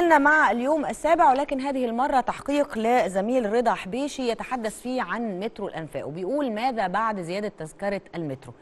كنا مع اليوم السابع ولكن هذه المرة تحقيق لزميل رضا حبيشي يتحدث فيه عن مترو الأنفاق وبيقول ماذا بعد زيادة تذكرة المترو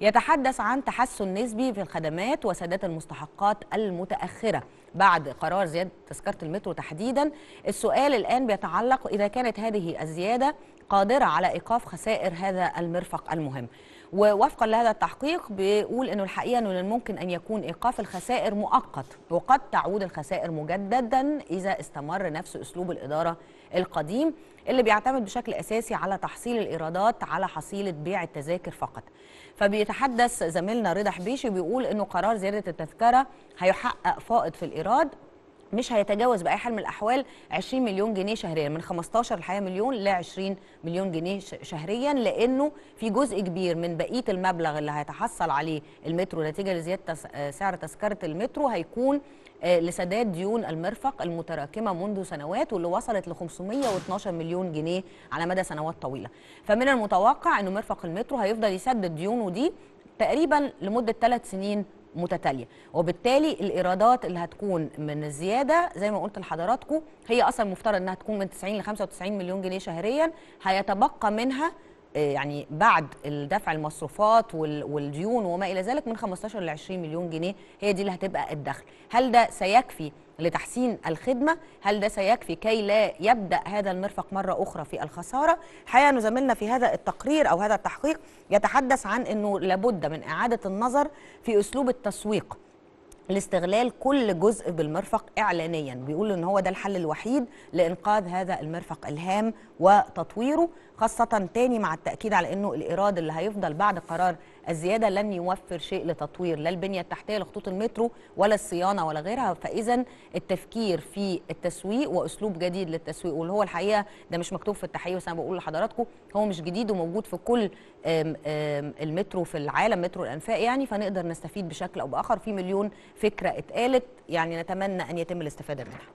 يتحدث عن تحسن نسبي في الخدمات وسداد المستحقات المتأخرة بعد قرار زيادة تذكرة المترو تحديدا السؤال الآن بيتعلق إذا كانت هذه الزيادة قادرة على إيقاف خسائر هذا المرفق المهم ووفقا لهذا التحقيق بيقول انه الحقيقه انه من الممكن ان يكون ايقاف الخسائر مؤقت وقد تعود الخسائر مجددا اذا استمر نفس اسلوب الاداره القديم اللي بيعتمد بشكل اساسي على تحصيل الايرادات على حصيله بيع التذاكر فقط. فبيتحدث زميلنا رضا حبيشي بيقول انه قرار زياده التذكره هيحقق فائض في الايراد مش هيتجاوز باي حال من الاحوال 20 مليون جنيه شهريا من 15 الحقيقه مليون ل 20 مليون جنيه شهريا لانه في جزء كبير من بقيه المبلغ اللي هيتحصل عليه المترو نتيجه لزياده آه، سعر تذكره المترو هيكون آه، لسداد ديون المرفق المتراكمه منذ سنوات واللي وصلت ل 512 مليون جنيه على مدى سنوات طويله فمن المتوقع انه مرفق المترو هيفضل يسدد ديونه دي تقريبا لمده ثلاث سنين متتاليه وبالتالي الايرادات اللي هتكون من الزياده زي ما قلت لحضراتكم هي اصلا مفترض انها تكون من 90 ل 95 مليون جنيه شهريا هيتبقى منها آه، يعني بعد دفع المصروفات والديون وما الى ذلك من 15 ل 20 مليون جنيه هي دي اللي هتبقى الدخل هل ده سيكفي لتحسين الخدمة هل ده سيكفي كي لا يبدأ هذا المرفق مرة أخرى في الخسارة حقيقة زميلنا في هذا التقرير أو هذا التحقيق يتحدث عن أنه لابد من إعادة النظر في أسلوب التسويق لاستغلال كل جزء بالمرفق اعلانيا بيقول ان هو ده الحل الوحيد لانقاذ هذا المرفق الهام وتطويره خاصه تاني مع التاكيد على انه الايراد اللي هيفضل بعد قرار الزياده لن يوفر شيء لتطوير لا البنيه التحتيه لخطوط المترو ولا الصيانه ولا غيرها فاذا التفكير في التسويق واسلوب جديد للتسويق واللي هو الحقيقه ده مش مكتوب في التحقيق بس انا بقول لحضراتكم هو مش جديد وموجود في كل المترو في العالم مترو الانفاق يعني فنقدر نستفيد بشكل او باخر في مليون فكره اتقالت يعني نتمنى ان يتم الاستفاده منها